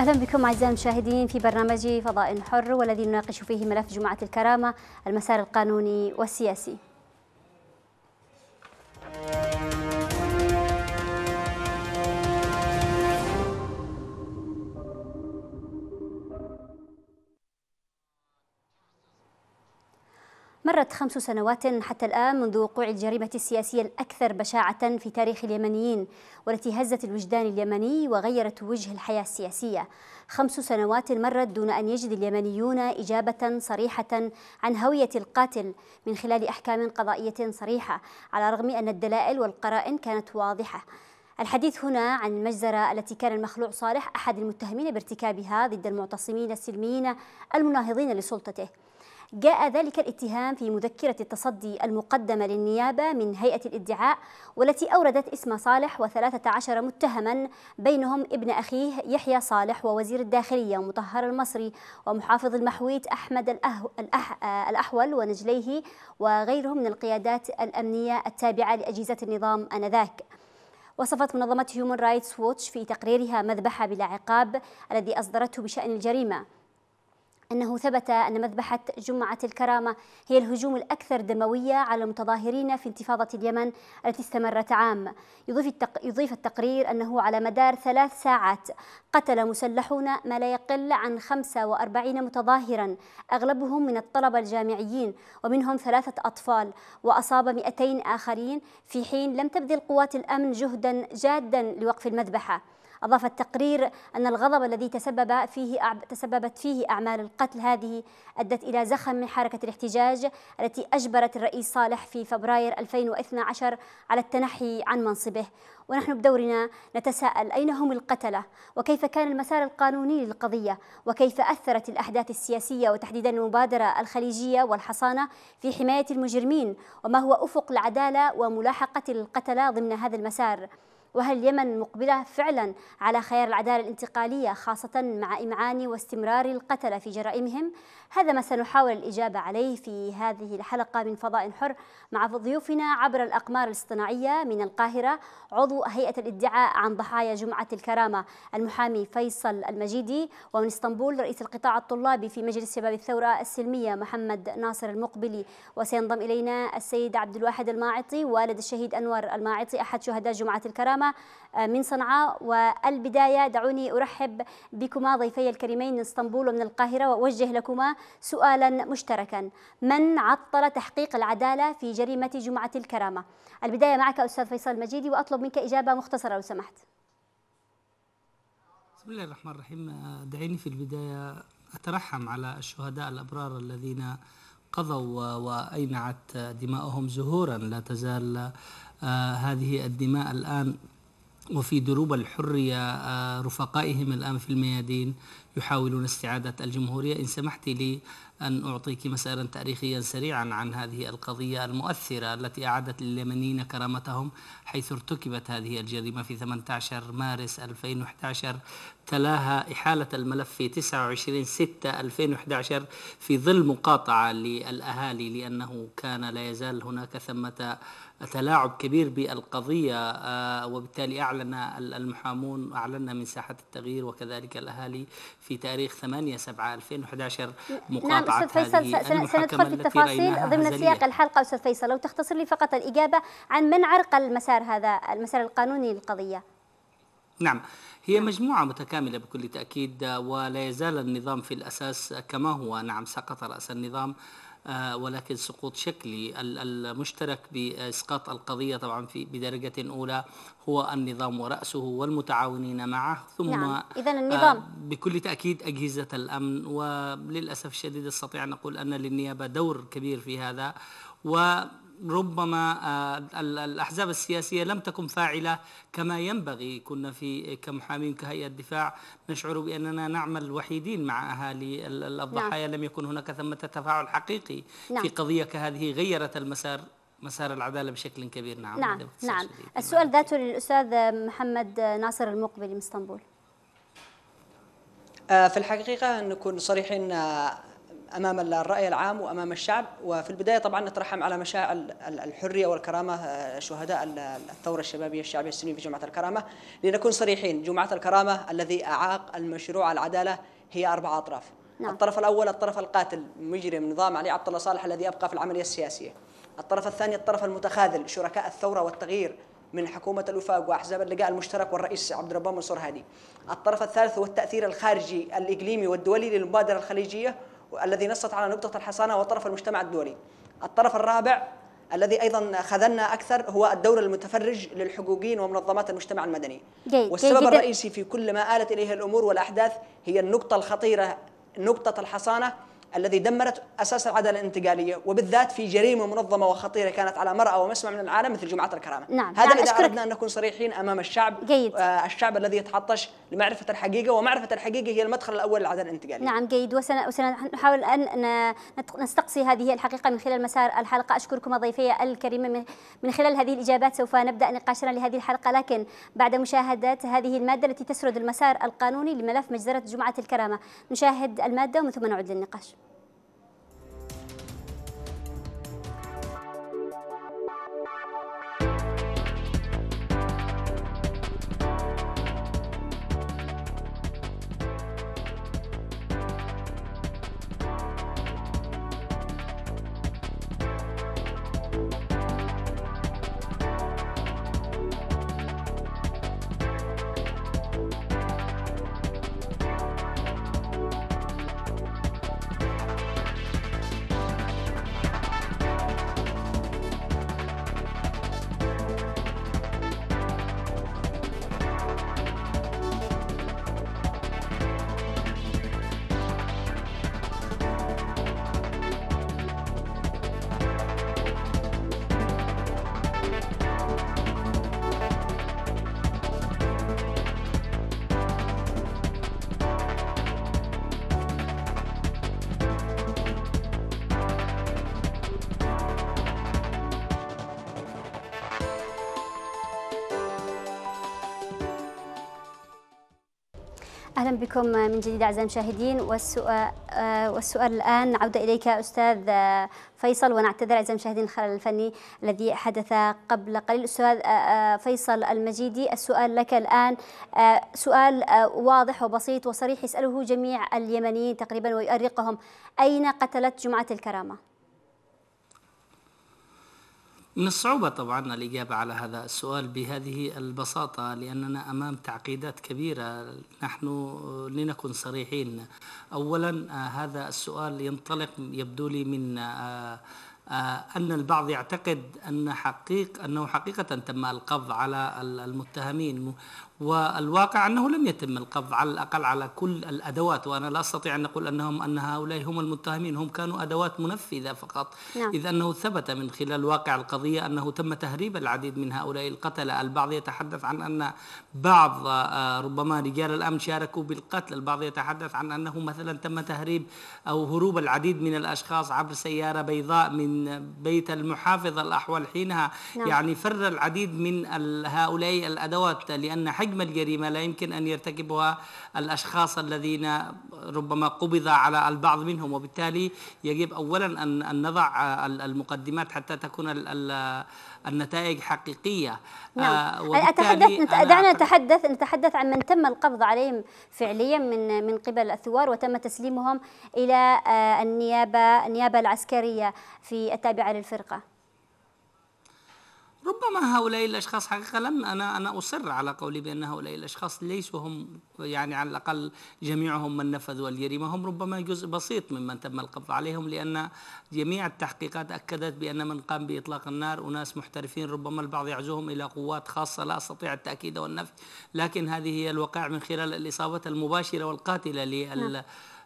أهلا بكم أعزائي المشاهدين في برنامج فضاء حر والذي نناقش فيه ملف جمعة الكرامة المسار القانوني والسياسي مرت خمس سنوات حتى الآن منذ وقوع الجريمة السياسية الأكثر بشاعة في تاريخ اليمنيين والتي هزت الوجدان اليمني وغيرت وجه الحياة السياسية خمس سنوات مرت دون أن يجد اليمنيون إجابة صريحة عن هوية القاتل من خلال أحكام قضائية صريحة على الرغم أن الدلائل والقرائن كانت واضحة الحديث هنا عن المجزرة التي كان المخلوع صالح أحد المتهمين بارتكابها ضد المعتصمين السلميين المناهضين لسلطته جاء ذلك الاتهام في مذكرة التصدي المقدمة للنيابة من هيئة الادعاء والتي أوردت اسم صالح وثلاثة عشر متهما بينهم ابن أخيه يحيى صالح ووزير الداخلية ومطهر المصري ومحافظ المحويت أحمد الأه... الأح... الأحول ونجليه وغيرهم من القيادات الأمنية التابعة لأجهزة النظام آنذاك وصفت منظمة هيومن رايتس ووتش في تقريرها مذبحة بلا عقاب الذي أصدرته بشأن الجريمة أنه ثبت أن مذبحة جمعة الكرامة هي الهجوم الأكثر دموية على المتظاهرين في انتفاضة اليمن التي استمرت عام يضيف, التق... يضيف التقرير أنه على مدار ثلاث ساعات قتل مسلحون ما لا يقل عن 45 متظاهرا أغلبهم من الطلبة الجامعيين ومنهم ثلاثة أطفال وأصاب 200 آخرين في حين لم تبذل قوات الأمن جهدا جادا لوقف المذبحة أضاف التقرير أن الغضب الذي تسبب فيه تسببت فيه أعمال القتل هذه أدت إلى زخم من حركة الاحتجاج التي أجبرت الرئيس صالح في فبراير 2012 على التنحي عن منصبه ونحن بدورنا نتساءل أين هم القتلة وكيف كان المسار القانوني للقضية وكيف أثرت الأحداث السياسية وتحديدا المبادرة الخليجية والحصانة في حماية المجرمين وما هو أفق العدالة وملاحقة القتلة ضمن هذا المسار وهل اليمن مقبلة فعلا على خيار العدالة الانتقالية خاصة مع إمعان واستمرار القتلة في جرائمهم؟ هذا ما سنحاول الإجابة عليه في هذه الحلقة من فضاء حر مع ضيوفنا عبر الأقمار الاصطناعية من القاهرة عضو هيئة الادعاء عن ضحايا جمعة الكرامة المحامي فيصل المجيدي ومن اسطنبول رئيس القطاع الطلابي في مجلس شباب الثورة السلمية محمد ناصر المقبلي وسينضم إلينا السيد عبد الواحد الماعطي والد الشهيد أنور الماعطي أحد شهداء جمعة الكرامة من صنعاء والبداية دعوني أرحب بكما ضيفي الكريمين من اسطنبول ومن القاهرة وأوجه لكما سؤالا مشتركا من عطل تحقيق العدالة في جريمة جمعة الكرامة البداية معك أستاذ فيصل المجيدي وأطلب منك إجابة مختصرة لو سمحت بسم الله الرحمن الرحيم دعيني في البداية أترحم على الشهداء الأبرار الذين قضوا وأينعت دماؤهم زهورا لا تزال آه، هذه الدماء الآن وفي دروب الحرية آه، رفقائهم الآن في الميادين يحاولون استعادة الجمهورية إن سمحت لي أن أعطيك مسألا تاريخيا سريعا عن هذه القضية المؤثرة التي أعادت لليمنيين كرامتهم حيث ارتكبت هذه الجريمة في 18 مارس 2011 تلاها إحالة الملف في 29 6 2011 في ظل مقاطعة للأهالي لأنه كان لا يزال هناك ثمة تلاعب كبير بالقضية آه، وبالتالي أعلن المحامون أعلن من ساحة التغيير وكذلك الأهالي في تاريخ 8 7 2011 مقاطعة نعم أستاذ فيصل سندخل في التفاصيل ضمن سياق الحلقة أستاذ فيصل لو تختصر لي فقط الإجابة عن من عرق المسار هذا المسار القانوني للقضية نعم هي مجموعة متكاملة بكل تأكيد آه، ولا يزال النظام في الأساس كما هو نعم سقط رأس النظام آه، ولكن سقوط شكلي المشترك بإسقاط القضية طبعا في بدرجة أولى هو النظام ورأسه والمتعاونين معه ثم نعم. آه، إذن النظام بكل تأكيد أجهزة الأمن وللأسف الشديد استطيع أن أقول أن للنيابة دور كبير في هذا و ربما آه، الأحزاب السياسية لم تكن فاعلة كما ينبغي كنا في آه، كمحامين كهيئة دفاع نشعر بأننا نعمل وحيدين مع أهالي نعم. الضحايا نعم. لم يكن هناك ثمة تفاعل حقيقي نعم. في قضية كهذه غيرت المسار مسار العدالة بشكل كبير نعم نعم, نعم. السؤال ذاته للأستاذ محمد ناصر المقبل من اسطنبول آه، في الحقيقة نكون صريحين امام الراي العام وامام الشعب وفي البدايه طبعا نترحم على مشاعر الحريه والكرامه آه، شهداء الثوره الشبابيه الشعبيه السنيه في جمعه الكرامه لنكون صريحين جمعه الكرامه الذي اعاق المشروع العداله هي اربع اطراف نعم. الطرف الاول الطرف القاتل مجرم نظام علي عبد الله صالح الذي ابقى في العمليه السياسيه الطرف الثاني الطرف المتخاذل شركاء الثوره والتغيير من حكومة الوفاق وأحزاب اللقاء المشترك والرئيس عبد الرباب منصور هادي الطرف الثالث هو التأثير الخارجي الإقليمي والدولي للمبادرة الخليجية الذي نصت على نقطة الحصانة هو طرف المجتمع الدولي الطرف الرابع الذي ايضا خذلنا اكثر هو الدور المتفرج للحقوقيين ومنظمات المجتمع المدني والسبب الرئيسي في كل ما آلت اليه الامور والاحداث هي النقطه الخطيره نقطه الحصانه الذي دمرت أساس العدالة الانتقالية وبالذات في جريمة منظمة وخطيرة كانت على مرأى ومسمع من العالم مثل جمعة الكرامة نعم هذا نعم، إذا أردنا أن نكون صريحين أمام الشعب جيد. آه الشعب الذي يتعطش لمعرفة الحقيقة ومعرفة الحقيقة هي المدخل الأول للعدالة الانتقالية نعم جيد وسنحاول أن نستقصي هذه الحقيقة من خلال مسار الحلقة أشكركم ضيفي الكريمة من خلال هذه الإجابات سوف نبدأ نقاشنا لهذه الحلقة لكن بعد مشاهدة هذه المادة التي تسرد المسار القانوني لملف مجزرة جمعة الكرامة نشاهد المادة ومن ثم نعود للنقاش أهلا بكم من جديد أعزائي المشاهدين والسؤال, آه، والسؤال الآن عودة إليك أستاذ آه، فيصل ونعتذر أعزائي المشاهدين الخلل الفني الذي حدث قبل قليل أستاذ آه، فيصل المجيدي السؤال لك الآن سؤال واضح وبسيط وصريح يسأله جميع اليمنيين تقريبا ويؤرقهم أين قتلت جمعة الكرامة؟ من الصعوبة طبعا الإجابة على هذا السؤال بهذه البساطة لأننا أمام تعقيدات كبيرة نحن لنكن صريحين أولا آه، هذا السؤال ينطلق يبدو لي من آه، آه، أن البعض يعتقد أن حقيق أنه حقيقة تم القبض على المتهمين والواقع أنه لم يتم القبض على الأقل على كل الأدوات وأنا لا أستطيع أن أقول أنهم أن هؤلاء هم المتهمين هم كانوا أدوات منفذة فقط نعم. إذ أنه ثبت من خلال واقع القضية أنه تم تهريب العديد من هؤلاء القتلة البعض يتحدث عن أن بعض آه، ربما رجال الأمن شاركوا بالقتل البعض يتحدث عن أنه مثلا تم تهريب أو هروب العديد من الأشخاص عبر سيارة بيضاء من بيت المحافظ الأحول حينها نعم. يعني فر العديد من هؤلاء الأدوات لأن حج الحجم الجريمة لا يمكن أن يرتكبها الأشخاص الذين ربما قبض على البعض منهم وبالتالي يجب أولا أن نضع المقدمات حتى تكون النتائج حقيقية نعم. آه، أتحدث دعنا نتحدث نتحدث عن من تم القبض عليهم فعليا من من قبل الثوار وتم تسليمهم إلى آه، النيابة النيابة العسكرية في التابعة للفرقة ربما هؤلاء الاشخاص حقيقه لم انا انا اصر على قولي بان هؤلاء الاشخاص ليسوا هم يعني على الاقل جميعهم من نفذوا الجريمه هم ربما جزء بسيط ممن تم القبض عليهم لان جميع التحقيقات اكدت بان من قام باطلاق النار اناس محترفين ربما البعض يعزوهم الى قوات خاصه لا استطيع التاكيد والنفي لكن هذه هي الوقائع من خلال الاصابات المباشره والقاتله لل نعم.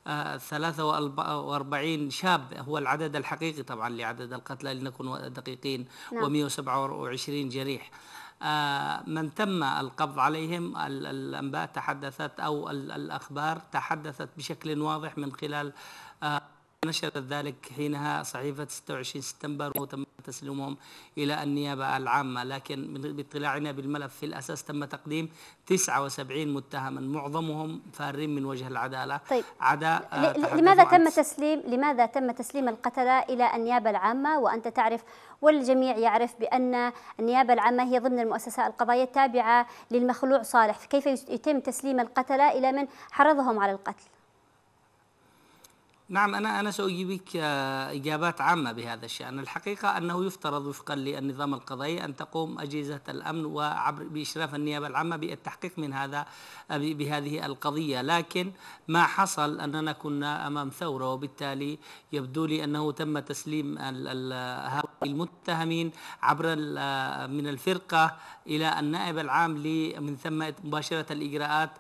43 شاب هو العدد الحقيقي طبعا لعدد القتلى لنكون دقيقين نعم. و127 جريح آه، من تم القبض عليهم الأنباء تحدثت أو الأخبار تحدثت بشكل واضح من خلال آه، نشرت ذلك حينها صحيفة 26 سبتمبر وتم تسليمهم إلى النيابة العامة لكن باطلاعنا بالملف في الأساس تم تقديم 79 متهما معظمهم فارين من وجه العدالة طيب عدا آه، لماذا تم تسليم لماذا تم تسليم القتلى إلى النيابة العامة وأنت تعرف والجميع يعرف بأن النيابة العامة هي ضمن المؤسسة القضائية التابعة للمخلوع صالح كيف يتم تسليم القتلى إلى من حرضهم على القتل نعم أنا أنا سأجيبك إجابات عامة بهذا الشأن الحقيقة أنه يفترض وفقا للنظام القضائي أن تقوم أجهزة الأمن وعبر بإشراف النيابة العامة بالتحقيق من هذا بهذه القضية لكن ما حصل أننا كنا أمام ثورة وبالتالي يبدو لي أنه تم تسليم هؤلاء المتهمين عبر من الفرقة إلى النائب العام من ثم مباشرة الإجراءات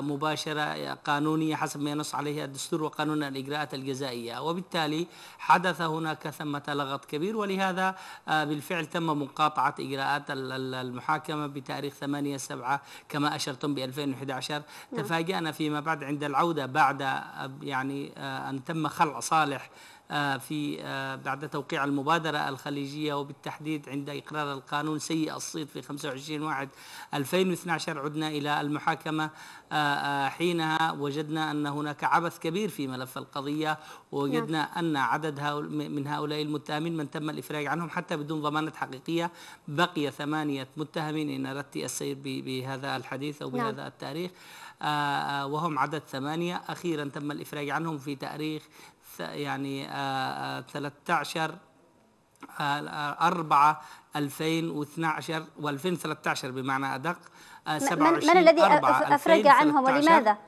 مباشرة قانونية حسب ما ينص عليه الدستور وقانون الإجراءات الجزائية وبالتالي حدث هناك ثمة لغط كبير ولهذا آه، بالفعل تم مقاطعة إجراءات المحاكمة بتاريخ 8 7 كما أشرتم ب 2011 تفاجأنا فيما بعد عند العودة بعد آه، يعني آه، أن تم خلع صالح آه، في آه، بعد توقيع المبادرة الخليجية وبالتحديد عند إقرار القانون سيء الصيت في 25 واحد 2012 عدنا إلى المحاكمة آه، حينها وجدنا أن هناك عبث كبير في ملف القضية ووجدنا نعم. أن عدد من هؤلاء المتهمين من تم الإفراج عنهم حتى بدون ضمانة حقيقية بقي ثمانية متهمين إن أردت السير بهذا الحديث أو نعم. بهذا التاريخ وهم عدد ثمانية أخيرا تم الإفراج عنهم في تاريخ يعني 13 4 2012 و2013 بمعنى أدق 27 آه، من الذي أفرج عنهم ولماذا؟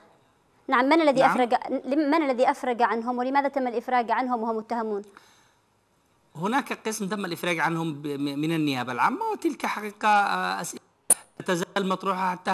نعم من الذي نعم؟ أفرج من الذي أفرج عنهم ولماذا تم الإفراج عنهم وهم متهمون؟ هناك قسم تم الإفراج عنهم من النيابة العامة وتلك حقيقة آه، أسئلة تزال مطروحة حتى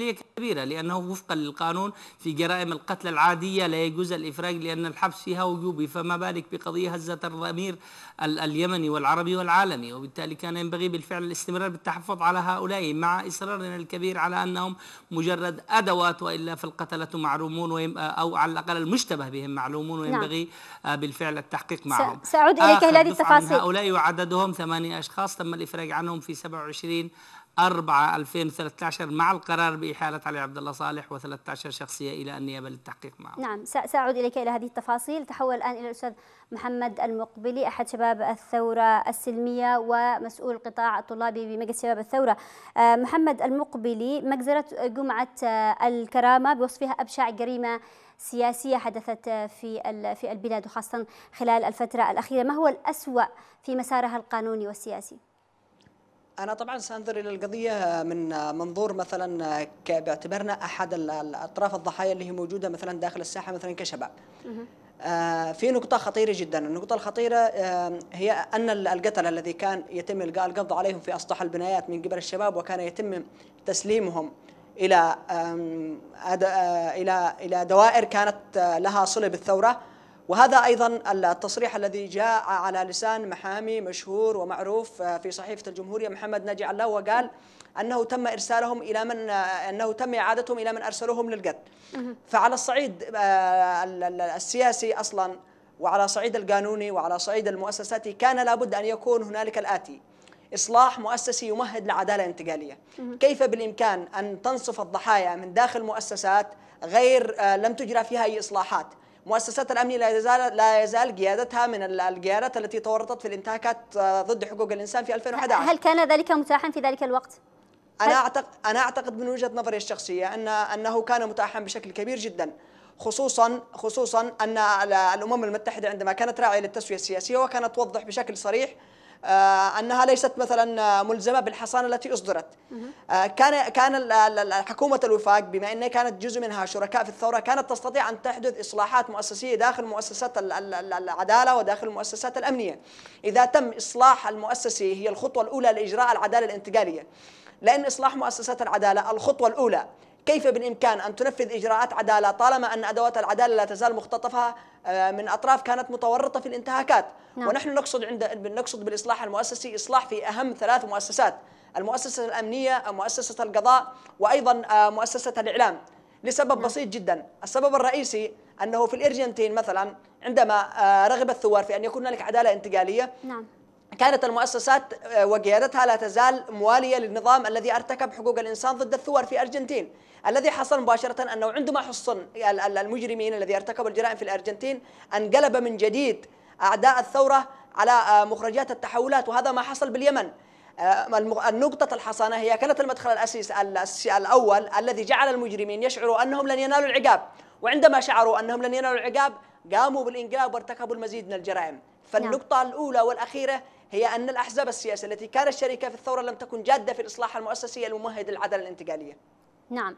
مسؤولية كبيرة لأنه وفقا للقانون في جرائم القتل العادية لا يجوز الإفراج لأن الحبس فيها وجوبي فما بالك بقضية هزت الضمير اليمني والعربي والعالمي وبالتالي كان ينبغي بالفعل الاستمرار بالتحفظ على هؤلاء مع إصرارنا الكبير على أنهم مجرد أدوات وإلا فالقتلة معلومون أو على الأقل المشتبه بهم معلومون نعم. وينبغي نعم. بالفعل التحقيق معهم سأعود إليك هذه التفاصيل هؤلاء وعددهم ثمانية أشخاص تم الإفراج عنهم في 27 4 2013 مع القرار بإحالة علي عبد الله صالح و13 شخصية إلى النيابة للتحقيق معه نعم سأعود إليك إلى هذه التفاصيل تحول الآن إلى الأستاذ محمد المقبلي أحد شباب الثورة السلمية ومسؤول قطاع الطلابي بمجلس شباب الثورة آه، محمد المقبلي مجزرة جمعة آه، الكرامة بوصفها أبشع جريمة سياسية حدثت آه، في في البلاد وخاصة خلال الفترة الأخيرة ما هو الأسوأ في مسارها القانوني والسياسي؟ أنا طبعا سأنظر إلى القضية من منظور مثلا باعتبارنا أحد الأطراف الضحايا اللي هي موجودة مثلا داخل الساحة مثلا كشباب آه، في نقطة خطيرة جدا، النقطة الخطيرة هي أن القتلة الذي كان يتم إلقاء القبض عليهم في أسطح البنايات من قبل الشباب وكان يتم تسليمهم إلى آه، إلى إلى دوائر كانت آه، لها صلة بالثورة وهذا أيضا التصريح الذي جاء على لسان محامي مشهور ومعروف في صحيفة الجمهورية محمد ناجي الله وقال أنه تم إرسالهم إلى من أنه تم إعادتهم إلى من أرسلوهم للقتل فعلى الصعيد آه، السياسي أصلا وعلى صعيد القانوني وعلى صعيد المؤسساتي كان لابد أن يكون هنالك الآتي إصلاح مؤسسي يمهد لعدالة انتقالية كيف بالإمكان أن تنصف الضحايا من داخل مؤسسات غير آه، لم تجرى فيها أي إصلاحات مؤسسات الأمن لا يزال لا يزال قيادتها من القيادات التي تورطت في الانتهاكات آه، ضد حقوق الإنسان في 2011 هل كان ذلك متاحا في ذلك الوقت؟ أنا أعتقد أنا أعتقد من وجهة نظري الشخصية أن أنه كان متاحا بشكل كبير جدا خصوصا خصوصا أن الأمم المتحدة عندما كانت راعية للتسوية السياسية وكانت توضح بشكل صريح آه، انها ليست مثلا آه، ملزمه بالحصانه التي اصدرت آه، كان كان حكومه الوفاق بما انها كانت جزء منها شركاء في الثوره كانت تستطيع ان تحدث اصلاحات مؤسسيه داخل مؤسسات العداله وداخل المؤسسات الامنيه اذا تم اصلاح المؤسسه هي الخطوه الاولى لاجراء العداله الانتقاليه لان اصلاح مؤسسات العداله الخطوه الاولى كيف بالإمكان أن تنفذ إجراءات عدالة طالما أن أدوات العدالة لا تزال مختطفة آه، من أطراف كانت متورطة في الانتهاكات نعم. ونحن نقصد عند نقصد بالإصلاح المؤسسي إصلاح في أهم ثلاث مؤسسات المؤسسة الأمنية مؤسسة القضاء وأيضا آه، مؤسسة الإعلام لسبب نعم. بسيط جدا السبب الرئيسي أنه في الإرجنتين مثلا عندما آه، رغب الثوار في أن يكون هنالك عدالة انتقالية نعم. كانت المؤسسات وقيادتها لا تزال موالية للنظام الذي ارتكب حقوق الإنسان ضد الثوار في أرجنتين الذي حصل مباشرة أنه عندما حصن المجرمين الذي ارتكب الجرائم في الأرجنتين انقلب من جديد أعداء الثورة على آه، مخرجات التحولات وهذا ما حصل باليمن آه، النقطة الحصانة هي كانت المدخل الأساس الأول الذي جعل المجرمين يشعروا أنهم لن ينالوا العقاب وعندما شعروا أنهم لن ينالوا العقاب قاموا بالإنقلاب وارتكبوا المزيد من الجرائم فالنقطة نعم. الأولى والأخيرة هي أن الأحزاب السياسية التي كانت شريكة في الثورة لم تكن جادة في الإصلاح المؤسسي الممهد للعدالة الانتقالية نعم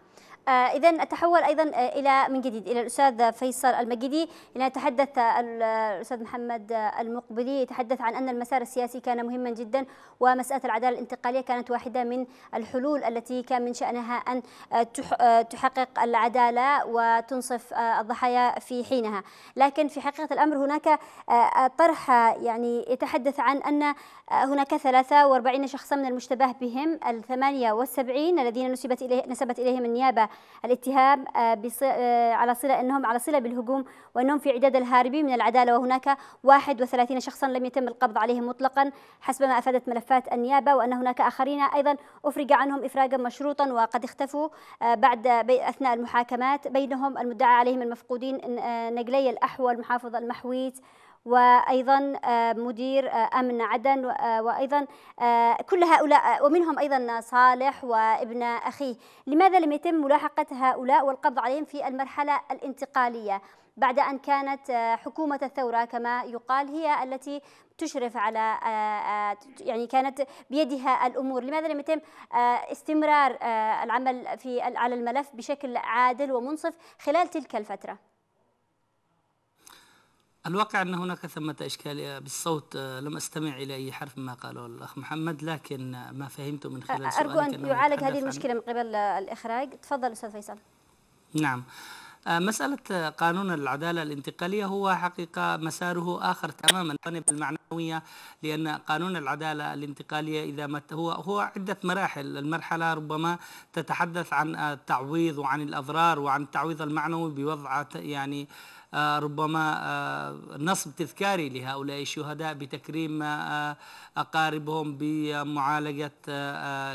آه، إذا أتحول أيضا آه، إلى من جديد إلى الأستاذ فيصل المجدي لنتحدث آه، الأستاذ محمد المقبلي يتحدث عن أن المسار السياسي كان مهما جدا ومسألة العدالة الانتقالية كانت واحدة من الحلول التي كان من شأنها أن تحقق العدالة وتنصف الضحايا في حينها لكن في حقيقة الأمر هناك طرح يعني يتحدث عن أن هناك 43 شخصا من المشتبه بهم ال 78 الذين نسبت إليه نسبت إليهم النيابة الاتهام آه، آه، على صلة أنهم على صلة بالهجوم وأنهم في عداد الهاربين من العدالة وهناك 31 شخصا لم يتم القبض عليهم مطلقا حسب ما أفادت ملفات النيابة وأن هناك آخرين أيضا أفرج عنهم إفراجا مشروطا وقد اختفوا آه، بعد أثناء المحاكمات بينهم المدعى عليهم المفقودين نجلي الأحول محافظ المحويت وأيضا آه، مدير آه، أمن عدن آه، وأيضا كل هؤلاء ومنهم أيضا صالح وابن أخيه لماذا لم يتم ملاحقة هؤلاء والقبض عليهم في المرحلة الانتقالية بعد أن كانت حكومة الثورة كما يقال هي التي تشرف على يعني كانت بيدها الأمور لماذا لم يتم استمرار العمل في على الملف بشكل عادل ومنصف خلال تلك الفترة؟ الواقع أن هناك ثمة إشكالية آه، بالصوت آه، لم أستمع إلى أي حرف ما قاله الأخ محمد لكن آه، ما فهمته من خلال سؤالك أرجو أن يعالج هذه المشكلة من قبل الإخراج تفضل أستاذ فيصل نعم مسألة قانون العدالة الانتقالية هو حقيقة مساره آخر تماما الجانب المعنوية لأن قانون العدالة الانتقالية إذا ما هو هو عدة مراحل المرحلة ربما تتحدث عن التعويض وعن الأضرار وعن التعويض المعنوي بوضع يعني آه، ربما آه، نصب تذكاري لهؤلاء الشهداء بتكريم آه، أقاربهم بمعالجة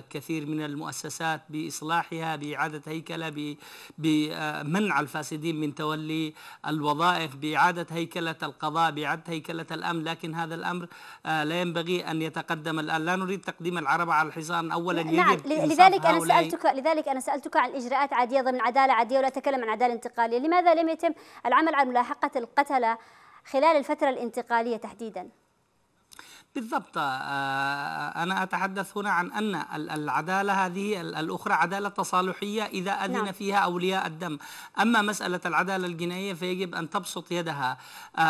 كثير من المؤسسات بإصلاحها بإعادة هيكلة بمنع الفاسدين من تولي الوظائف بإعادة هيكلة القضاء بإعادة هيكلة الأمن لكن هذا الأمر لا ينبغي أن يتقدم الآن لا نريد تقديم العرب على الحصان أولا نعم لذلك أنا سألتك لذلك أنا سألتك عن الإجراءات عادية ضمن عدالة عادية ولا أتكلم عن عدالة انتقالية لماذا لم يتم العمل على ملاحقة القتلة خلال الفترة الانتقالية تحديدا بالضبط آه، آه، أنا أتحدث هنا عن أن العدالة هذه الأخرى عدالة تصالحية إذا أذن نعم. فيها أولياء الدم أما مسألة العدالة الجنائية فيجب أن تبسط يدها آه،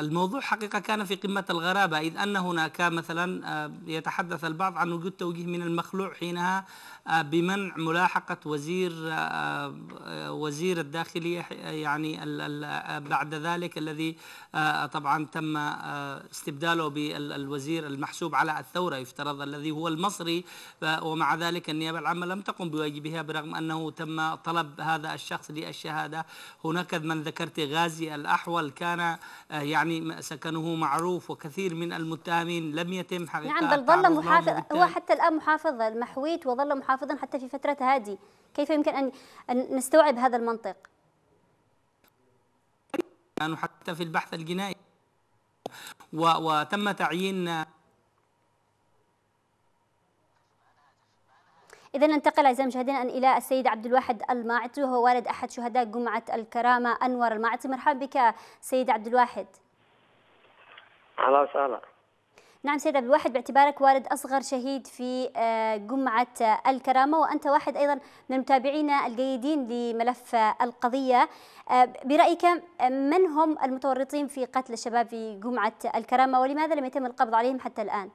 الموضوع حقيقة كان في قمة الغرابة إذ أن هناك مثلا يتحدث البعض عن وجود توجيه من المخلوع حينها بمنع ملاحقة وزير وزير الداخلية يعني بعد ذلك الذي طبعا تم استبداله بال الوزير المحسوب على الثورة يفترض الذي هو المصري ومع ذلك النيابة العامة لم تقم بواجبها برغم أنه تم طلب هذا الشخص للشهادة هناك من ذكرت غازي الأحول كان آه، يعني سكنه معروف وكثير من المتهمين لم يتم حقيقة نعم بل ظل محافظ هو حتى الآن محافظ المحويت وظل محافظا حتى في فترة هادي كيف يمكن أن نستوعب هذا المنطق؟ كانوا حتى في البحث الجنائي وتم تعيين إذا ننتقل أعزائي المشاهدين إلى السيد عبد الواحد الماعتي وهو والد أحد شهداء جمعة الكرامة أنور الماعتي مرحبا بك سيد عبد الواحد أهلا وسهلا نعم سيد عبد الواحد باعتبارك والد أصغر شهيد في آه، جمعة آه، الكرامة وأنت واحد أيضا من المتابعين الجيدين لملف آه، القضية برأيك من هم المتورطين في قتل الشباب في جمعة الكرامة ولماذا لم يتم القبض عليهم حتى الآن؟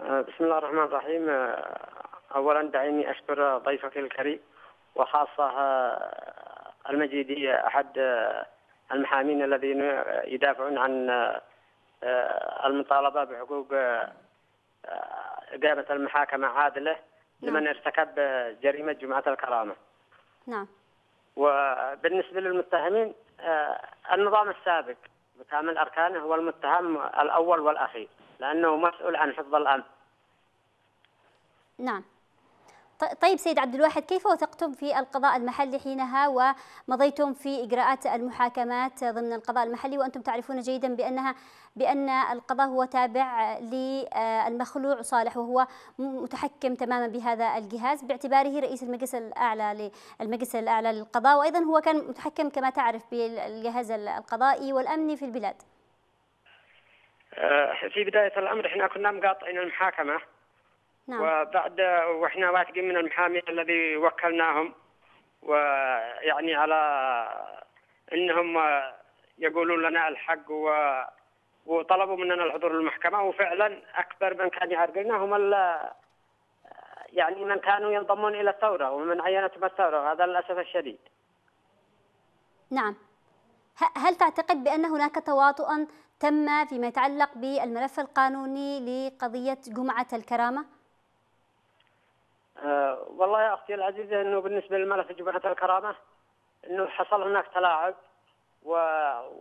بسم الله الرحمن الرحيم أولا دعيني أشكر ضيفك الكريم وخاصة المجيدي أحد المحامين الذين يدافعون عن آه، المطالبه بحقوق آه، آه، إدارة المحاكمة عادلة نعم. لمن ارتكب جريمة جمعة الكرامة نعم وبالنسبة للمتهمين النظام السابق بكامل أركانه هو المتهم الأول والأخير لأنه مسؤول عن حفظ الأمن نعم طيب سيد عبد الواحد كيف وثقتم في القضاء المحلي حينها ومضيتم في إجراءات المحاكمات ضمن القضاء المحلي وأنتم تعرفون جيدا بأنها بأن القضاء هو تابع للمخلوع صالح وهو متحكم تماما بهذا الجهاز باعتباره رئيس المجلس الأعلى للمجلس الأعلى للقضاء وأيضا هو كان متحكم كما تعرف بالجهاز القضائي والأمني في البلاد آه، في بداية الأمر احنا كنا مقاطعين المحاكمة نعم. وبعد واحنا واثقين من المحامي الذي وكلناهم ويعني على انهم يقولون لنا الحق و وطلبوا مننا الحضور للمحكمه وفعلا اكثر من كان يعرقلنا هم ال يعني من كانوا ينضمون الى الثوره ومن عينتهم الثوره هذا للاسف الشديد. نعم. هل تعتقد بان هناك تواطؤا تم فيما يتعلق بالملف القانوني لقضيه جمعه الكرامه؟ آه، والله يا اختي العزيزه انه بالنسبه للملف جبهه الكرامه انه حصل هناك تلاعب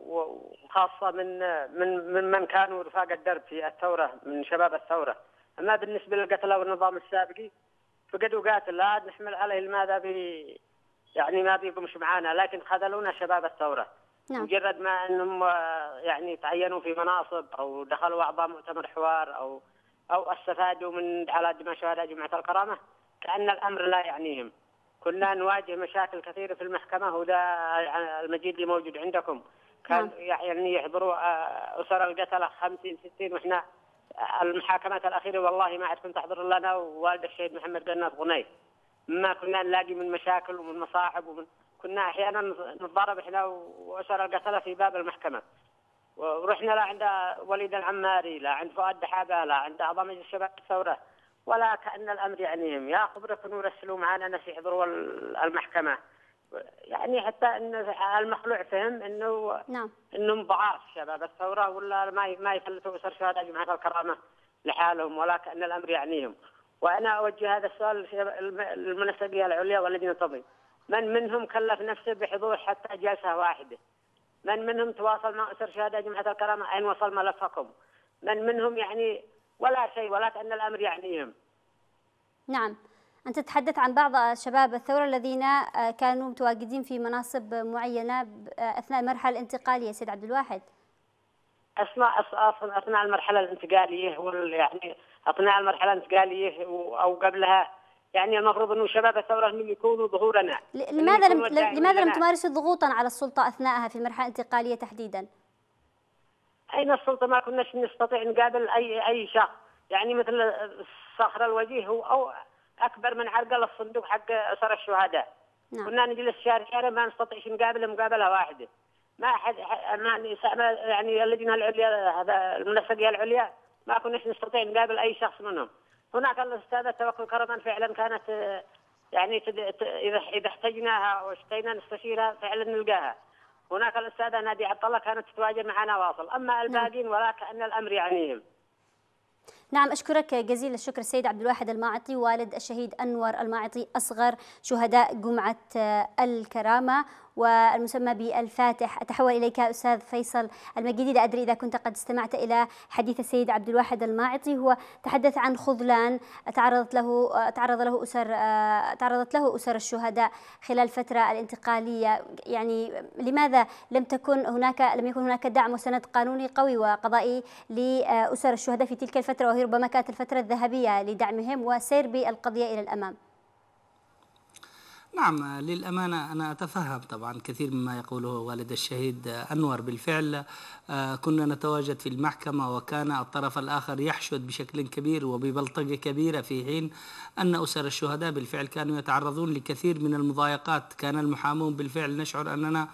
وخاصه من من من من كانوا رفاق الدرب في الثوره من شباب الثوره اما بالنسبه للقتلى والنظام السابقي فقد قاتل لا نحمل عليه لماذا بي يعني ما بيقومش معانا لكن خذلونا شباب الثوره نعم. مجرد ما انهم آه، يعني تعينوا في مناصب او دخلوا اعضاء مؤتمر حوار او او استفادوا من على ما شهداء جمعه الكرامه كأن الأمر لا يعنيهم كنا نواجه مشاكل كثيرة في المحكمة وذا المجيد اللي موجود عندكم كان نعم. يعني يحضروا آه، أسر القتلة 50 60 وإحنا المحاكمات الأخيرة والله ما عاد كنت أحضر إلا أنا ووالد الشهيد محمد قناص غني ما كنا نلاقي من مشاكل ومن مصاعب ومن كنا أحيانا نتضارب إحنا وأسر القتلة في باب المحكمة ورحنا لا عند وليد العماري لا عند فؤاد دحابة لا عند أعضاء مجلس الشباب الثورة ولا كأن الأمر يعنيهم يا خبركم ورسلوا معنا ناس يحضروا المحكمة يعني حتى ان المخلوع فهم انه نعم انهم ضعاف شباب الثوره ولا ما ما يفلتوا اسر شهداء جمعيه الكرامه لحالهم ولا كان الامر يعنيهم وانا اوجه هذا السؤال للمنسبيه العليا والذين تضي من منهم كلف نفسه بحضور حتى جلسه واحده من منهم تواصل مع اسر شهداء جمعيه الكرامه اين وصل ملفكم من منهم يعني ولا شيء ولا كأن الأمر يعنيهم نعم أنت تتحدث عن بعض شباب الثورة الذين آه، كانوا متواجدين في مناصب معينة آه، أثناء المرحلة الانتقالية سيد عبد الواحد أثناء أثناء المرحلة الانتقالية يعني أثناء المرحلة الانتقالية أو قبلها يعني المفروض أنه شباب الثورة هم يكونوا ظهورنا لماذا لم لماذا لم تمارسوا ضغوطا على السلطة أثناءها في المرحلة الانتقالية تحديدا؟ اين السلطه ما كناش نستطيع نقابل اي اي شخص يعني مثل صخر الوجيه هو او اكبر من عرقل الصندوق حق اسر الشهداء نعم. كنا نجلس شارع شارع ما نستطيعش نقابل مقابله واحده ما احد ما يعني اللجنه العليا هذا المنسقيه العليا ما كناش نستطيع نقابل اي شخص منهم هناك الاستاذه توكل كرما فعلا كانت يعني اذا احتجناها واشتينا نستشيرها فعلا نلقاها هناك الاستاذه نادي عبد الله كانت تتواجد معنا واصل اما الباقين ولا كان الامر يعنيهم نعم أشكرك جزيل الشكر السيد عبد الواحد الماعطي والد الشهيد أنور الماعطي أصغر شهداء جمعة الكرامة والمسمى بالفاتح أتحول إليك أستاذ فيصل المجيدي لا أدري إذا كنت قد استمعت إلى حديث السيد عبد الواحد الماعطي هو تحدث عن خذلان تعرضت له تعرض له أسر تعرضت له أسر الشهداء خلال الفترة الانتقالية يعني لماذا لم تكن هناك لم يكن هناك دعم وسند قانوني قوي وقضائي لأسر الشهداء في تلك الفترة وهي هذه ربما كانت الفترة الذهبية لدعمهم وسير بالقضية إلى الأمام نعم للأمانة أنا أتفهم طبعا كثير مما يقوله والد الشهيد أنور بالفعل آه، كنا نتواجد في المحكمة وكان الطرف الآخر يحشد بشكل كبير وببلطجة كبيرة في حين أن أسر الشهداء بالفعل كانوا يتعرضون لكثير من المضايقات كان المحامون بالفعل نشعر أننا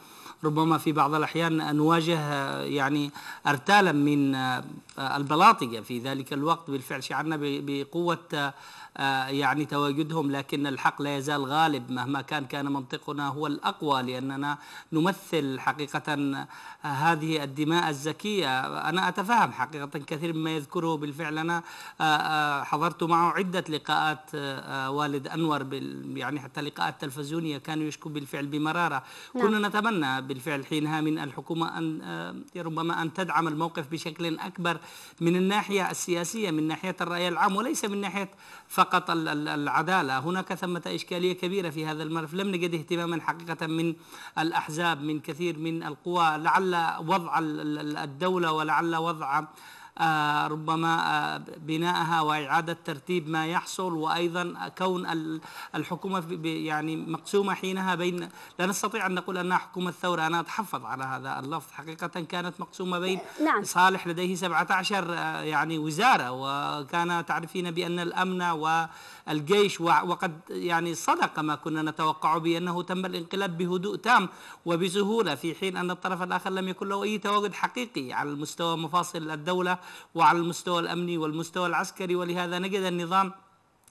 ربما في بعض الأحيان نواجه آه، يعني أرتالا من آه، آه، البلاطجة في ذلك الوقت بالفعل شعرنا بقوة يعني تواجدهم لكن الحق لا يزال غالب مهما كان كان منطقنا هو الأقوى لأننا نمثل حقيقة هذه الدماء الزكية أنا أتفهم حقيقة كثير مما يذكره بالفعل أنا حضرت معه عدة لقاءات والد أنور يعني حتى لقاءات تلفزيونية كانوا يشكو بالفعل بمرارة كنا نعم. نتمنى بالفعل حينها من الحكومة أن آه، ربما أن تدعم الموقف بشكل أكبر من الناحية السياسية من ناحية الرأي العام وليس من ناحية فقط العدالة هناك ثمة إشكالية كبيرة في هذا الملف لم نجد اهتماما حقيقة من الأحزاب من كثير من القوى لعل وضع الدولة ولعل وضع آه، ربما آه، بنائها وإعادة ترتيب ما يحصل وأيضا كون الحكومة يعني مقسومة حينها بين لا نستطيع أن نقول أنها حكومة ثورة أنا أتحفظ على هذا اللفظ حقيقة كانت مقسومة بين نعم. صالح لديه 17 آه، يعني وزارة وكان تعرفين بأن الأمن والجيش وقد يعني صدق ما كنا نتوقع بأنه تم الانقلاب بهدوء تام وبسهولة في حين أن الطرف الآخر لم يكن له أي تواجد حقيقي على المستوى مفاصل الدولة وعلى المستوى الأمني والمستوى العسكري ولهذا نجد النظام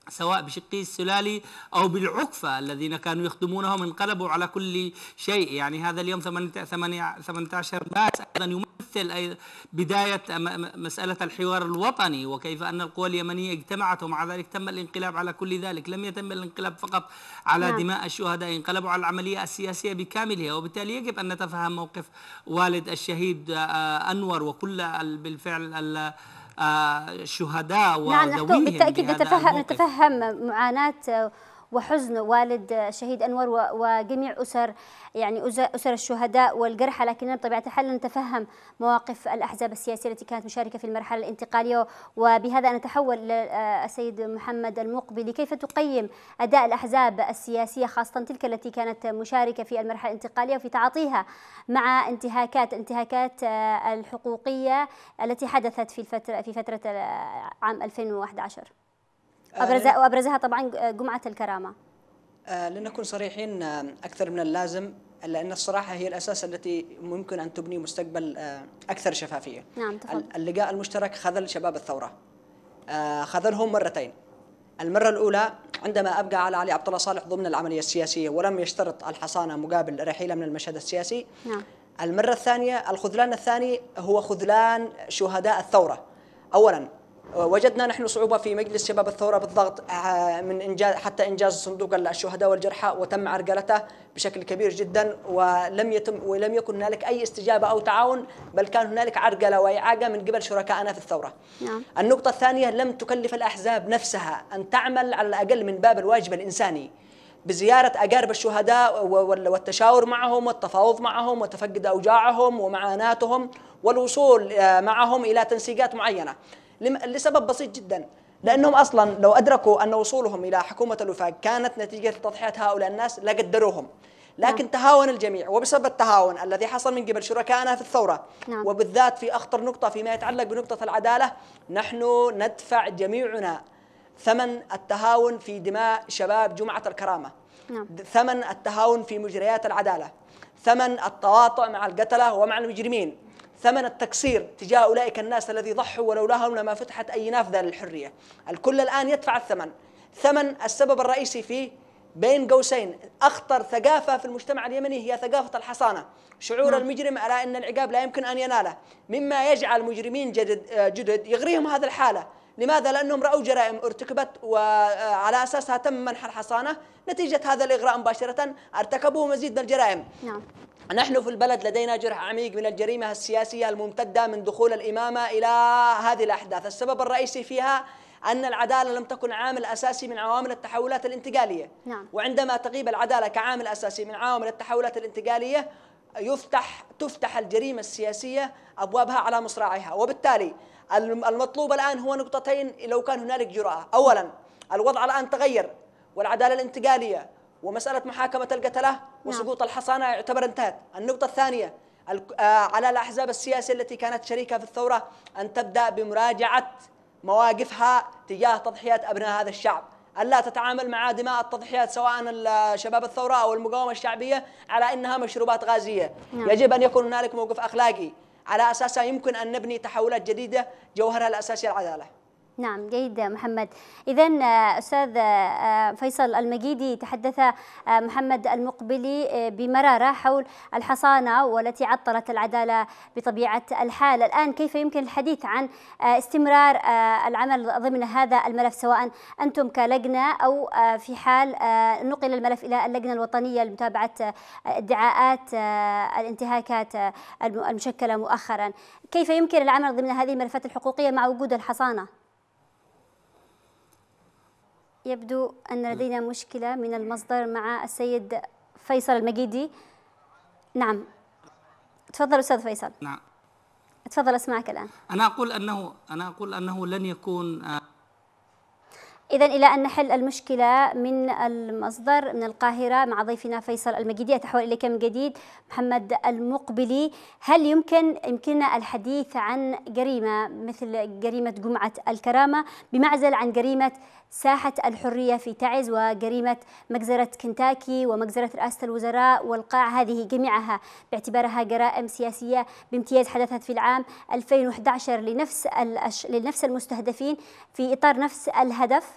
سواء بشقي السلالي أو بالعكفة الذين كانوا يخدمونهم انقلبوا على كل شيء يعني هذا اليوم 18 مارس أيضا يمثل بداية مسألة الحوار الوطني وكيف أن القوى اليمنية اجتمعت ومع ذلك تم الانقلاب على كل ذلك لم يتم الانقلاب فقط على نعم. دماء الشهداء انقلبوا على العملية السياسية بكاملها وبالتالي يجب أن نتفهم موقف والد الشهيد آه، آه، أنور وكل بالفعل آه، شهداء نعم بالتاكيد نتفهم نتفهم معاناه وحزن والد الشهيد أنور وجميع أسر يعني أسر الشهداء والجرحى لكننا بطبيعة الحال نتفهم مواقف الأحزاب السياسية التي كانت مشاركة في المرحلة الانتقالية وبهذا نتحول للسيد آه، محمد المقبلي كيف تقيم أداء الأحزاب السياسية خاصة تلك التي كانت مشاركة في المرحلة الانتقالية وفي تعاطيها مع انتهاكات انتهاكات آه، الحقوقية التي حدثت في الفترة في فترة آه، عام 2011 وابرزها وابرزها طبعا جمعه الكرامه آه، لنكون صريحين آه، اكثر من اللازم لان الصراحه هي الاساس التي ممكن ان تبني مستقبل آه، اكثر شفافيه نعم تفضل اللقاء المشترك خذل شباب الثوره خذلهم مرتين المرة الأولى عندما أبقى على علي عبد الله صالح ضمن العملية السياسية ولم يشترط الحصانة مقابل رحيله من المشهد السياسي. نعم. المرة الثانية الخذلان الثاني هو خذلان شهداء الثورة. أولا وجدنا نحن صعوبة في مجلس شباب الثورة بالضغط آه، من إنجاز حتى إنجاز صندوق الشهداء والجرحى وتم عرقلته بشكل كبير جدا ولم يتم ولم يكن هنالك أي استجابة أو تعاون بل كان هنالك عرقلة وإعاقة من قبل شركائنا في الثورة. نعم. النقطة الثانية لم تكلف الأحزاب نفسها أن تعمل على الأقل من باب الواجب الإنساني. بزيارة أقارب الشهداء والتشاور معهم والتفاوض معهم وتفقد أوجاعهم ومعاناتهم والوصول آه، معهم إلى تنسيقات معينة لسبب بسيط جدا لانهم اصلا لو ادركوا ان وصولهم الى حكومه الوفاق كانت نتيجه تضحيه هؤلاء الناس لقدروهم لكن نعم. تهاون الجميع وبسبب التهاون الذي حصل من قبل شركائنا في الثورة نعم. وبالذات في أخطر نقطة فيما يتعلق بنقطة العدالة نحن ندفع جميعنا ثمن التهاون في دماء شباب جمعة الكرامة نعم. ثمن التهاون في مجريات العدالة ثمن التواطؤ مع القتلة ومع المجرمين ثمن التقصير تجاه أولئك الناس الذي ضحوا ولولاهم لما فتحت أي نافذة للحرية الكل الآن يدفع الثمن ثمن السبب الرئيسي فيه بين قوسين أخطر ثقافة في المجتمع اليمني هي ثقافة الحصانة شعور نعم. المجرم على أن العقاب لا يمكن أن يناله مما يجعل مجرمين جدد, جدد يغريهم هذه الحالة لماذا؟ لأنهم رأوا جرائم ارتكبت وعلى أساسها تم منح الحصانة نتيجة هذا الإغراء مباشرة ارتكبوا مزيد من الجرائم نعم. نحن في البلد لدينا جرح عميق من الجريمة السياسية الممتدة من دخول الإمامة إلى هذه الأحداث السبب الرئيسي فيها أن العدالة لم تكن عامل أساسي من عوامل التحولات الانتقالية نعم. وعندما تغيب العدالة كعامل أساسي من عوامل التحولات الانتقالية يفتح تفتح الجريمة السياسية أبوابها على مصراعيها وبالتالي المطلوب الآن هو نقطتين لو كان هنالك جرأة أولا الوضع الآن تغير والعدالة الانتقالية ومسألة محاكمة القتلة نعم. وسقوط الحصانة يعتبر انتهت النقطة الثانية آه، على الأحزاب السياسية التي كانت شريكة في الثورة أن تبدأ بمراجعة مواقفها تجاه تضحيات أبناء هذا الشعب ألا تتعامل مع دماء التضحيات سواء شباب الثورة أو المقاومة الشعبية على أنها مشروبات غازية نعم. يجب أن يكون هنالك موقف أخلاقي على أساسها يمكن أن نبني تحولات جديدة جوهرها الأساسي العدالة نعم جيد محمد إذا آه، أستاذ آه، آه، فيصل المجيدي تحدث محمد المقبلي بمرارة حول الحصانة والتي عطلت العدالة بطبيعة الحال الآن كيف يمكن الحديث عن استمرار العمل ضمن هذا الملف سواء أنتم كلجنة أو في حال نقل الملف إلى اللجنة الوطنية لمتابعة ادعاءات الانتهاكات المشكلة مؤخرا كيف يمكن العمل ضمن هذه الملفات الحقوقية مع وجود الحصانة يبدو أن لدينا مشكلة من المصدر مع السيد فيصل المجيدي نعم تفضل أستاذ فيصل نعم تفضل أسمعك الآن أنا أقول أنه أنا أقول أنه لن يكون آه، إذا إلى أن نحل المشكلة من المصدر من القاهرة مع ضيفنا فيصل المجيدي أتحول إليك من جديد محمد المقبلي هل يمكن يمكننا الحديث عن جريمة مثل جريمة جمعة الكرامة بمعزل عن جريمة ساحة الحرية في تعز وجريمة مجزرة كنتاكي ومجزرة رئاسة الوزراء والقاع هذه جميعها باعتبارها جرائم سياسية بامتياز حدثت في العام 2011 لنفس لنفس المستهدفين في إطار نفس الهدف؟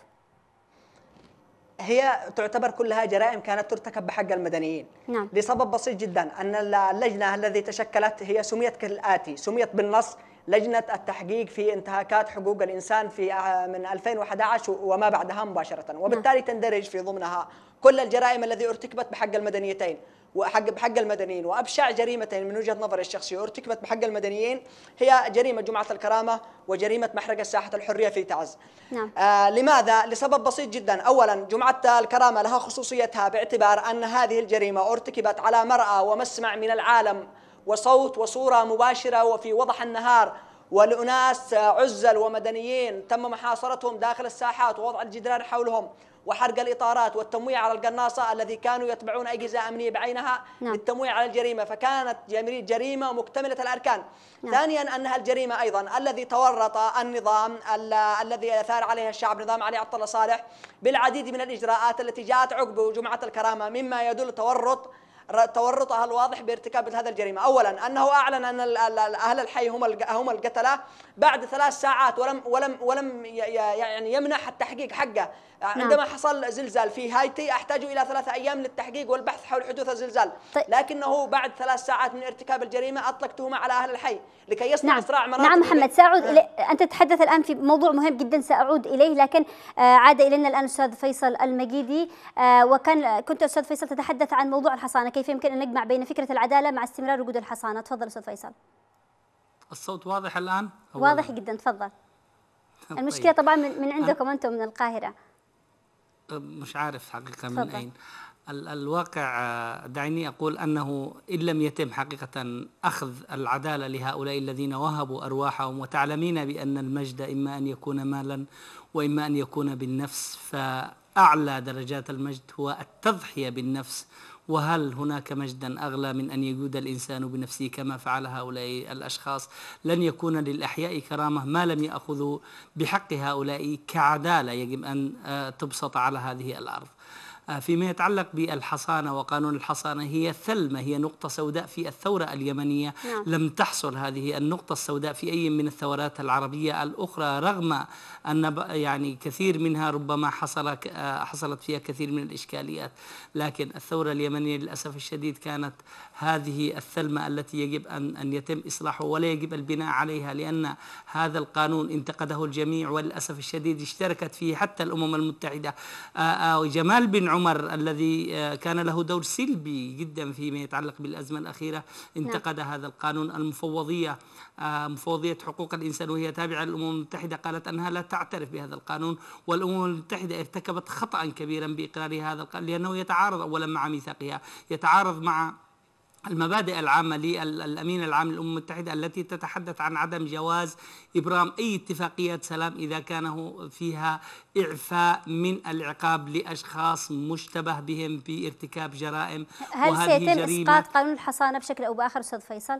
هي تعتبر كلها جرائم كانت ترتكب بحق المدنيين نعم. لسبب بسيط جدا أن اللجنة التي تشكلت هي سميت كالآتي سميت بالنص لجنة التحقيق في انتهاكات حقوق الإنسان في آه، من 2011 وما بعدها مباشرة نعم. وبالتالي تندرج في ضمنها كل الجرائم التي ارتكبت بحق المدنيتين وحق بحق المدنيين وابشع جريمتين من وجهه نظري الشخصيه ارتكبت بحق المدنيين هي جريمه جمعه الكرامه وجريمه محرقه ساحه الحريه في تعز. نعم. آه لماذا؟ لسبب بسيط جدا، اولا جمعه الكرامه لها خصوصيتها باعتبار ان هذه الجريمه ارتكبت على مرأى ومسمع من العالم وصوت وصورة مباشرة وفي وضح النهار ولأناس عزل ومدنيين تم محاصرتهم داخل الساحات ووضع الجدران حولهم وحرق الإطارات والتمويع على القناصة الذي كانوا يتبعون أجهزة أمنية بعينها نعم. للتمويع على الجريمة فكانت جريمة مكتملة الأركان نعم. ثانيا أنها الجريمة أيضا الذي تورط النظام الذي أثار عليها الشعب نظام علي عبد الله صالح بالعديد من الإجراءات التي جاءت عقب جمعة الكرامة مما يدل تورط تورطها الواضح بارتكاب هذا الجريمة أولا أنه أعلن أن أهل الحي هم هم القتلة بعد ثلاث ساعات ولم ولم ولم يعني يمنح التحقيق حقه نعم. عندما حصل زلزال في هايتي احتاج الى ثلاثة ايام للتحقيق والبحث حول حدوث الزلزال طيب. لكنه بعد ثلاث ساعات من ارتكاب الجريمه اطلق تهمه على اهل الحي لكي يصنع نعم. صراع مناطق نعم محمد ساعود آه. إلي... انت تتحدث الان في موضوع مهم جدا ساعود اليه لكن آه، عاد الينا الان الاستاذ فيصل المجيدي آه، وكان كنت استاذ فيصل تتحدث عن موضوع الحصانه كيف يمكن ان نجمع بين فكره العداله مع استمرار وجود الحصانه تفضل استاذ فيصل الصوت واضح الان واضح جدا تفضل طيب. المشكله طبعا من عندكم انتم من القاهره مش عارف حقيقة من صبع. أين الواقع آه، دعيني أقول أنه إن لم يتم حقيقة أخذ العدالة لهؤلاء الذين وهبوا أرواحهم وتعلمين بأن المجد إما أن يكون مالا وإما أن يكون بالنفس فأعلى درجات المجد هو التضحية بالنفس وهل هناك مجدا أغلى من أن يجود الإنسان بنفسه كما فعل هؤلاء الأشخاص لن يكون للأحياء كرامة ما لم يأخذوا بحق هؤلاء كعدالة يجب أن آه، تبسط على هذه الأرض آه، فيما يتعلق بالحصانة وقانون الحصانة هي ثلمة هي نقطة سوداء في الثورة اليمنية نعم. لم تحصل هذه النقطة السوداء في أي من الثورات العربية الأخرى رغم أن يعني كثير منها ربما حصل آه، حصلت فيها كثير من الإشكاليات لكن الثورة اليمنية للأسف الشديد كانت هذه الثلمة التي يجب أن أن يتم إصلاحه ولا يجب البناء عليها لأن هذا القانون انتقده الجميع وللأسف الشديد اشتركت فيه حتى الأمم المتحدة آه، آه، جمال بن عمر الذي كان له دور سلبي جدا فيما يتعلق بالأزمة الأخيرة نعم. انتقد نعم. هذا القانون المفوضية مفوضية حقوق الإنسان وهي تابعة للأمم المتحدة قالت أنها لا تع تعترف بهذا القانون والأمم المتحدة ارتكبت خطأ كبيرا بإقرار هذا القانون لأنه يتعارض أولا مع ميثاقها يتعارض مع المبادئ العامة للأمين العام للأمم المتحدة التي تتحدث عن عدم جواز إبرام أي اتفاقيات سلام إذا كان فيها إعفاء من العقاب لأشخاص مشتبه بهم بارتكاب جرائم هل سيتم إسقاط قانون الحصانة بشكل أو بآخر أستاذ فيصل؟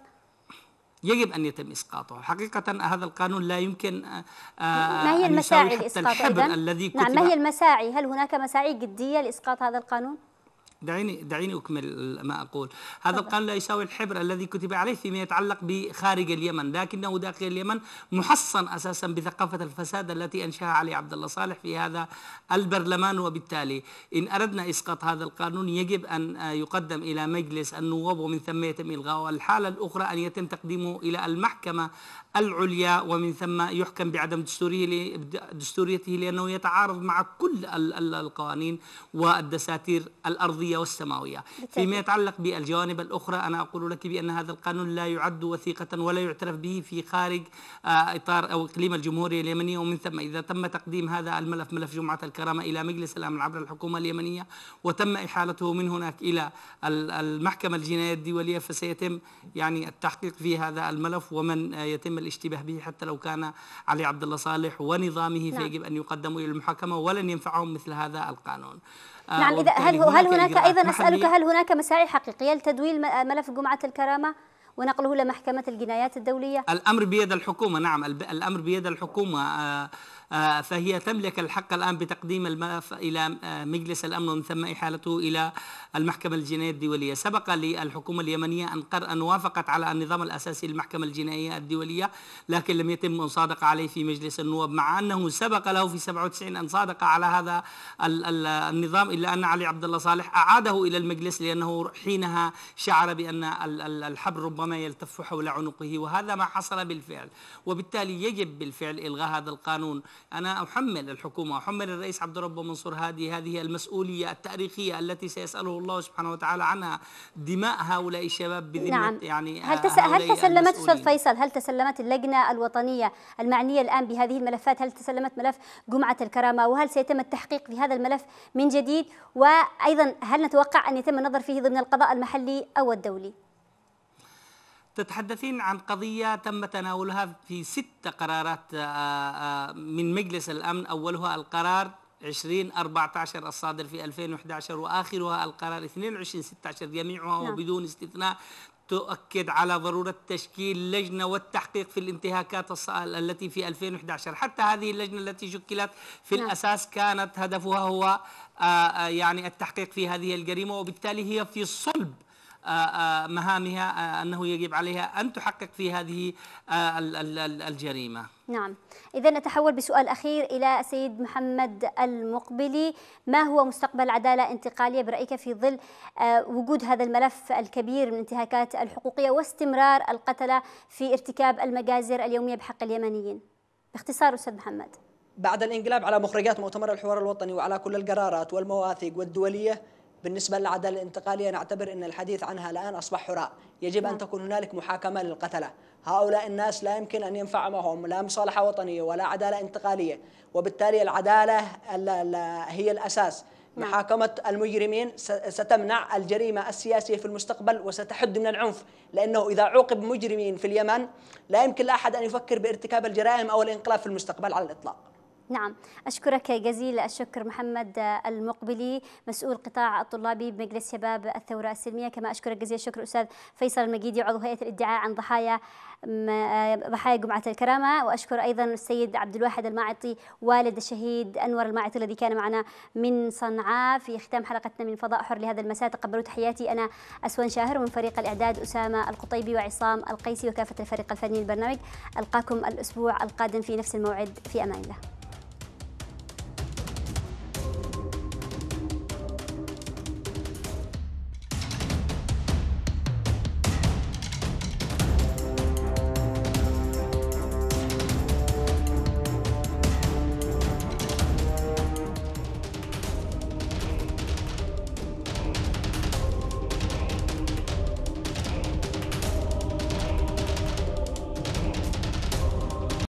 يجب أن يتم إسقاطه حقيقة هذا القانون لا يمكن آه، آه، ما هي المساعي لإسقاطه الذي نعم ما هي المساعي هل هناك مساعي جدية لإسقاط هذا القانون؟ دعيني دعيني اكمل ما اقول، هذا طبعا. القانون لا يساوي الحبر الذي كتب عليه فيما يتعلق بخارج اليمن، لكنه داخل اليمن محصن اساسا بثقافه الفساد التي انشاها علي عبد الله صالح في هذا البرلمان وبالتالي ان اردنا اسقاط هذا القانون يجب ان يقدم الى مجلس النواب ومن ثم يتم الغاء الحاله الاخرى ان يتم تقديمه الى المحكمه العليا ومن ثم يحكم بعدم دستوريه دستوريته لأنه يتعارض مع كل القوانين والدساتير الأرضية والسماوية فيما يتعلق بالجوانب الأخرى أنا أقول لك بأن هذا القانون لا يعد وثيقة ولا يعترف به في خارج آه، إطار أو إقليم الجمهورية اليمنية ومن ثم إذا تم تقديم هذا الملف ملف جمعة الكرامة إلى مجلس الأمن عبر الحكومة اليمنية وتم إحالته من هناك إلى المحكمة الجنائية الدولية فسيتم يعني التحقيق في هذا الملف ومن يتم الاشتباه به حتى لو كان علي عبد الله صالح ونظامه نعم. فيجب أن يقدموا إلى المحاكمة ولن ينفعهم مثل هذا القانون آه، نعم إذا هل هل هناك أيضا أسألك هل هناك مساعي حقيقية لتدويل ملف جمعة الكرامة؟ ونقله لمحكمة الجنايات الدولية؟ الأمر بيد الحكومة نعم الأمر بيد الحكومة آه آه، فهي تملك الحق الآن بتقديم الملف إلى آه، مجلس الأمن ومن ثم إحالته إلى المحكمة الجنائية الدولية سبق للحكومة اليمنية أن أن وافقت على النظام الأساسي للمحكمة الجنائية الدولية لكن لم يتم المصادقة عليه في مجلس النواب مع أنه سبق له في 97 أن صادق على هذا النظام إلا أن علي عبد الله صالح أعاده إلى المجلس لأنه حينها شعر بأن الحبل ربما يلتف حول عنقه وهذا ما حصل بالفعل وبالتالي يجب بالفعل إلغاء هذا القانون أنا أحمل الحكومة أحمل الرئيس عبد ربه منصور هادي هذه المسؤولية التاريخية التي سيسأله الله سبحانه وتعالى عنها دماء هؤلاء الشباب بذمة نعم. يعني هل, تس... هل تسلمت أستاذ فيصل هل تسلمت اللجنة الوطنية المعنية الآن بهذه الملفات هل تسلمت ملف جمعة الكرامة وهل سيتم التحقيق في هذا الملف من جديد وأيضا هل نتوقع أن يتم النظر فيه ضمن القضاء المحلي أو الدولي تتحدثين عن قضية تم تناولها في ست قرارات آه، آه، من مجلس الأمن أولها القرار 2014 الصادر في 2011 وآخرها القرار 22/16 جميعها نعم. وبدون استثناء تؤكد على ضرورة تشكيل لجنة والتحقيق في الانتهاكات التي في 2011 حتى هذه اللجنة التي شكلت في نعم. الأساس كانت هدفها هو آه، يعني التحقيق في هذه الجريمة وبالتالي هي في صلب آه، آه، مهامها آه، أنه يجب عليها أن تحقق في هذه الجريمة نعم إذا نتحول بسؤال أخير إلى سيد محمد المقبلي ما هو مستقبل عدالة انتقالية برأيك في ظل وجود هذا الملف الكبير من انتهاكات الحقوقية واستمرار القتلة في ارتكاب المجازر اليومية بحق اليمنيين باختصار أستاذ محمد بعد الانقلاب على مخرجات مؤتمر الحوار الوطني وعلى كل القرارات والمواثيق والدولية بالنسبة للعدالة الانتقالية نعتبر أن الحديث عنها الآن أصبح حراء يجب أن نعم. تكون هنالك محاكمة للقتلة هؤلاء الناس لا يمكن أن ينفع معهم لا مصالحة وطنية ولا عدالة انتقالية وبالتالي العدالة هي الأساس نعم. محاكمة المجرمين ستمنع الجريمة السياسية في المستقبل وستحد من العنف لأنه إذا عوقب مجرمين في اليمن لا يمكن لأحد أن يفكر بارتكاب الجرائم أو الانقلاب في المستقبل على الإطلاق نعم أشكرك جزيل الشكر محمد المقبلي مسؤول قطاع الطلابي بمجلس شباب الثورة السلمية كما أشكرك جزيل الشكر أستاذ فيصل المجيدي عضو هيئة الادعاء عن ضحايا ضحايا جمعة الكرامة وأشكر أيضا السيد عبد الواحد الماعطي والد الشهيد أنور الماعطي الذي كان معنا من صنعاء في ختام حلقتنا من فضاء حر لهذا المساء تقبلوا تحياتي أنا أسوان شاهر ومن فريق الإعداد أسامة القطيبي وعصام القيسي وكافة الفريق الفني للبرنامج ألقاكم الأسبوع القادم في نفس الموعد في أمان الله